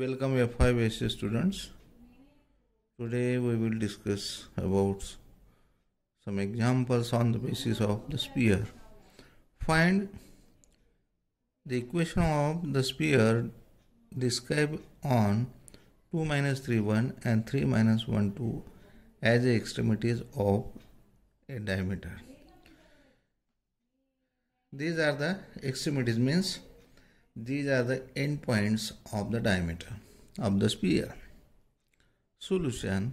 Welcome F5SC students. Today we will discuss about some examples on the basis of the sphere. Find the equation of the sphere described on 2 minus 3 1 and 3 minus 1 2 as the extremities of a diameter. These are the extremities means these are the endpoints of the diameter of the sphere. Solution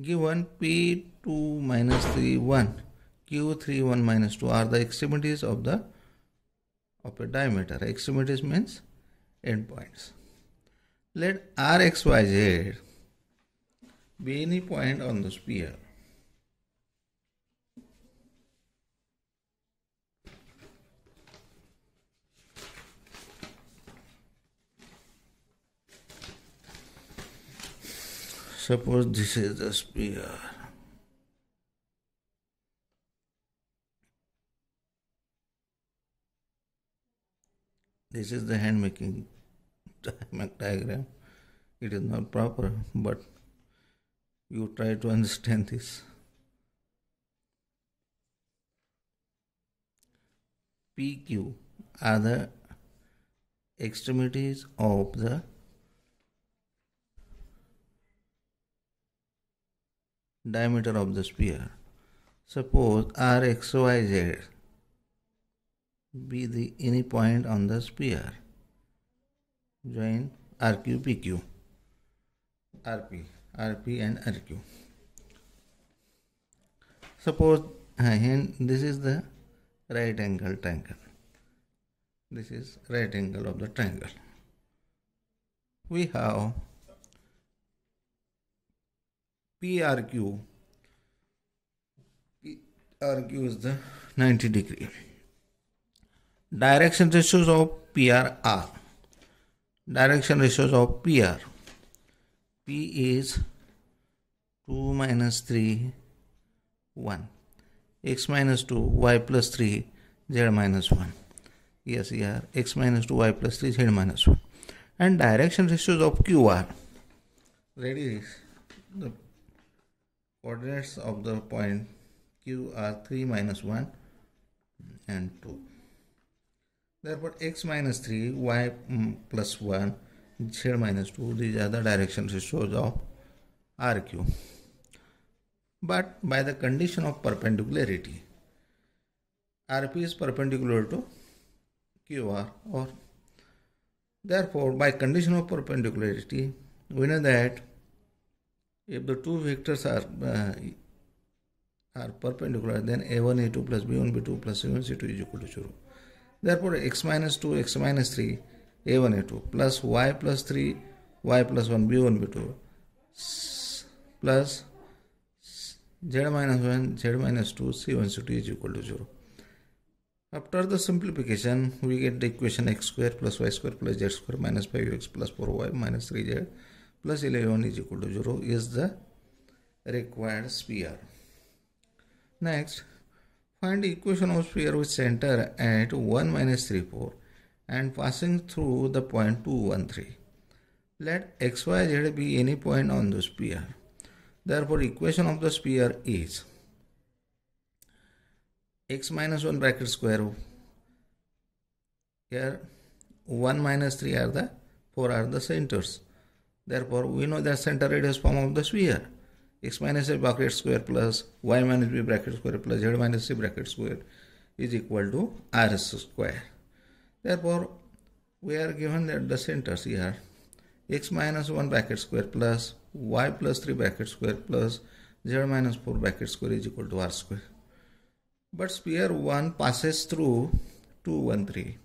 given P2 minus 3 1 Q3 1 minus 2 are the extremities of the of a diameter. Extremities means endpoints. Let R, X, Y, Z be any point on the sphere. Suppose this is the spear. This is the hand making diagram. It is not proper, but you try to understand this. PQ are the extremities of the diameter of the sphere. Suppose Rxyz be the any point on the sphere. Join RQPQ, RP, RP and RQ. Suppose and uh, this is the right angle triangle. This is right angle of the triangle. We have PRQ. PRQ is the 90 degree. Direction ratios of PR are direction ratios of PR. P is 2 minus 3, 1. x minus 2, y plus 3, z minus 1. Yes, here x minus 2, y plus 3, z minus 1. And direction ratios of QR. Ready? The coordinates of the point q are 3 minus 1 and 2 therefore x minus 3 y mm, plus 1 z minus 2 these are the directions it shows of rq but by the condition of perpendicularity rp is perpendicular to qr or therefore by condition of perpendicularity we know that if the two vectors are uh, are perpendicular, then a1 a2 plus b1 b2 plus c1 c2 is equal to 0. Therefore, x minus 2 x minus 3 a1 a2 plus y plus 3 y plus 1 b1 b2 plus z minus 1 z minus 2 c1 c2 is equal to 0. After the simplification, we get the equation x square plus y square plus z square minus 5x plus 4y minus 3z plus 11 is equal to 0 is the required sphere. Next, find the equation of sphere with center at 1 minus 3 4 and passing through the point 2 1 3. Let xyz be any point on the sphere. Therefore, equation of the sphere is x minus 1 bracket square here 1 minus 3 are the 4 are the centers Therefore, we know that center radius form of the sphere. x minus a bracket square plus y minus b bracket square plus z minus c bracket square is equal to r square. Therefore, we are given that the centers here x minus 1 bracket square plus y plus 3 bracket square plus z minus 4 bracket square is equal to r square. But sphere 1 passes through 2, 1, 3.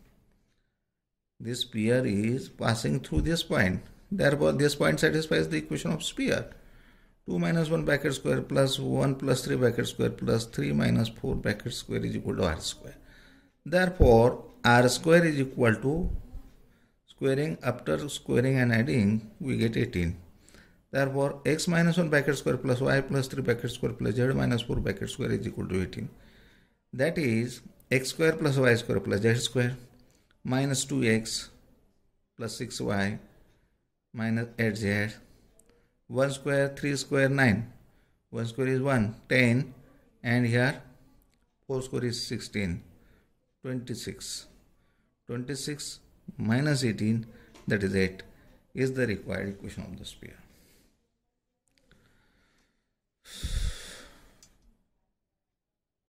This sphere is passing through this point Therefore, this point satisfies the equation of sphere. 2 minus 1 bracket square plus 1 plus 3 bracket square plus 3 minus 4 bracket square is equal to r square. Therefore, r square is equal to squaring after squaring and adding we get 18. Therefore, x minus 1 bracket square plus y plus 3 bracket square plus z minus 4 bracket square is equal to 18. That is x square plus y square plus z square minus 2x plus 6y minus 8z 1 square 3 square 9 1 square is 1 10 and here 4 square is 16 26 26 minus 18 that is 8 is the required equation of the sphere